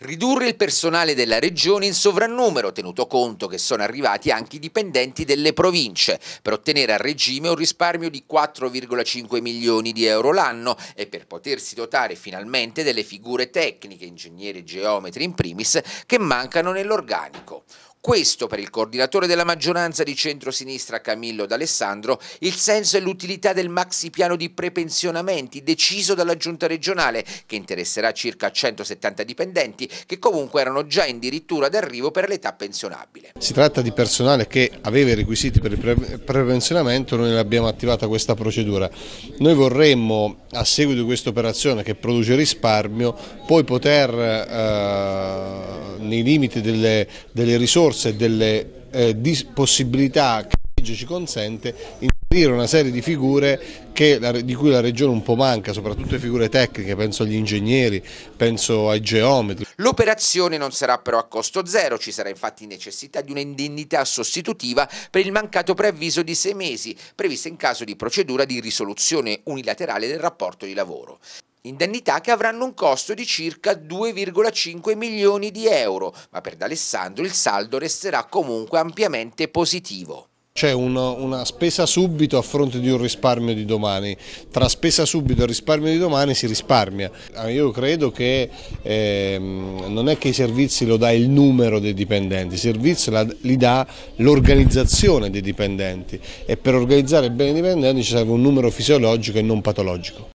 ridurre il personale della regione in sovrannumero, tenuto conto che sono arrivati anche i dipendenti delle province, per ottenere a regime un risparmio di 4,5 milioni di euro l'anno e per potersi dotare finalmente delle figure tecniche, ingegneri e geometri in primis, che mancano nell'organico. Questo per il coordinatore della maggioranza di centrosinistra Camillo D'Alessandro il senso e l'utilità del maxi piano di prepensionamenti deciso dalla giunta regionale che interesserà circa 170 dipendenti che comunque erano già in dirittura d'arrivo per l'età pensionabile. Si tratta di personale che aveva i requisiti per il pre prepensionamento, noi abbiamo attivata questa procedura. Noi vorremmo a seguito di questa operazione che produce risparmio poi poter eh, nei limiti delle, delle risorse e delle eh, possibilità che la legge ci consente inserire una serie di figure che, di cui la regione un po' manca, soprattutto le figure tecniche, penso agli ingegneri, penso ai geometri. L'operazione non sarà però a costo zero, ci sarà infatti necessità di un'indennità sostitutiva per il mancato preavviso di sei mesi, prevista in caso di procedura di risoluzione unilaterale del rapporto di lavoro. Indennità che avranno un costo di circa 2,5 milioni di euro, ma per D'Alessandro il saldo resterà comunque ampiamente positivo c'è una, una, spesa subito a fronte di un risparmio di domani, tra spesa subito e risparmio di domani si risparmia. Ah, io credo che ehm, non è che i servizi lo dà il numero dei dipendenti, i servizi la, li dà l'organizzazione dei dipendenti e per organizzare bene i dipendenti ci serve un numero fisiologico e non patologico.